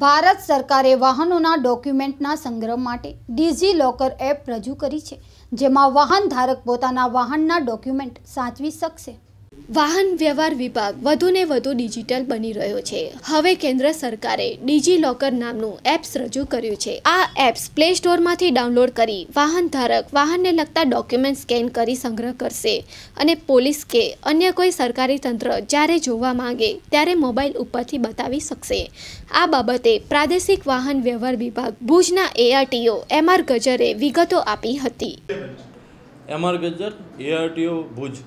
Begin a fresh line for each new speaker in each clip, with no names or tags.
ભારત સરકારે વાહનોના ડોક્યુમેન્ટના સંગ્રહ માટે ડીજી લોકર એપ રજૂ કરી છે જેમાં વાહન ધારક પોતાના વાહનના ડોક્યુમેન્ટ સાચવી શકશે વાહન વ્યવહાર વિભાગ વધુને વધુ ડિજિટલ બની રહ્યો છે હવે કેન્દ્ર સરકારે ડીજી લોકર નામનું એપ્સ રજૂ કર્યું છે આ એપ્સ પ્લે સ્ટોરમાંથી ડાઉનલોડ કરી વાહન ધારક વાહનને લગતા ડોક્યુમેન્ટ સ્કેન કરી સંગ્રહ કરશે અને પોલીસ કે અન્ય કોઈ સરકારી તંત્ર જ્યારે જોવા માંગે ત્યારે મોબાઈલ ઉપરથી બતાવી શકશે આ બાબતે પ્રાદેશિક વાહન વ્યવહાર વિભાગ ભુજના એઆરટીઓ એમ આર ગજરે વિગતો આપી હતી
M R Gajjar ARTO Bhuj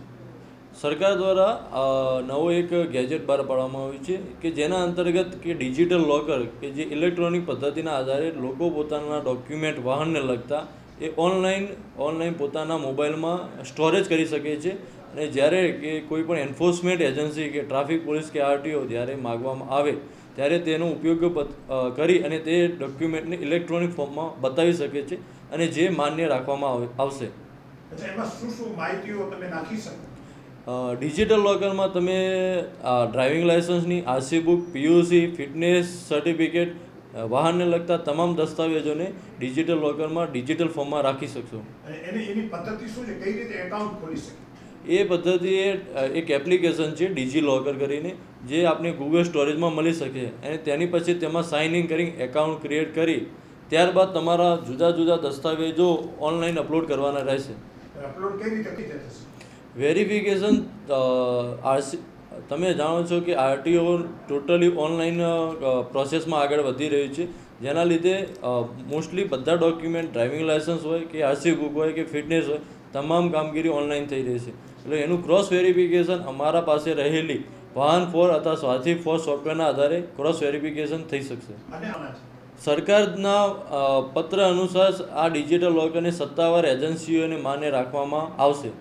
સરકાર દ્વારા નવો એક ગેજેટ બહાર પાડવામાં આવ્યું છે કે જેના અંતર્ગત કે ડિજિટલ લોકર કે જે ઇલેક્ટ્રોનિક પદ્ધતિના આધારે લોકો પોતાના ડોક્યુમેન્ટ વાહનને લગતા એ ઓનલાઈન ઓનલાઈન પોતાના મોબાઈલમાં સ્ટોરેજ કરી શકે છે અને જ્યારે કે કોઈપણ એન્ફોર્સમેન્ટ એજન્સી કે ટ્રાફિક પોલીસ કે આરટીઓ જ્યારે માગવામાં આવે ત્યારે તેનો ઉપયોગ કરી અને તે ડોક્યુમેન્ટને ઇલેક્ટ્રોનિક ફોર્મમાં બતાવી શકે છે અને જે માન્ય રાખવામાં આવશે
એમાં શું શું માહિતીઓ તમે નાખી શકો
ડિજિટલ લોકરમાં તમે ડ્રાઇવિંગ લાઇસન્સની RC book PUC fitness certificate વાહનને લગતા તમામ દસ્તાવેજોને ડિજિટલ લોકરમાં ડિજિટલ ફોર્મમાં રાખી શકશો એ પદ્ધતિ એક એપ્લિકેશન છે ડીજી લોકર કરીને જે આપણે ગૂગલ સ્ટોરેજમાં મળી શકે અને તેની પછી તેમાં સાઇન ઇન કરી એકાઉન્ટ ક્રિએટ કરી ત્યારબાદ તમારા જુદા જુદા દસ્તાવેજો ઓનલાઈન અપલોડ કરવાના રહેશે
અપલોડ કેવી રીતે
વેરિફિકેશન આરસી તમે જાણો છો કે આરટીઓ ટોટલી ઓનલાઈન પ્રોસેસમાં આગળ વધી રહ્યું છે જેના લીધે મોસ્ટલી બધા ડોક્યુમેન્ટ ડ્રાઇવિંગ લાઇસન્સ હોય કે આરસી બુક હોય કે ફિટનેસ હોય તમામ કામગીરી ઓનલાઈન થઈ રહી છે એટલે એનું ક્રોસ વેરિફિકેશન અમારા પાસે રહેલી વાહન ફોર અથવા સ્વાથી ફોર સોફ્ટવેરના આધારે ક્રોસ વેરિફિકેશન થઈ શકશે સરકારના પત્ર અનુસાર આ ડિજિટલ લોકરની સત્તાવાર એજન્સીઓને માન્ય રાખવામાં આવશે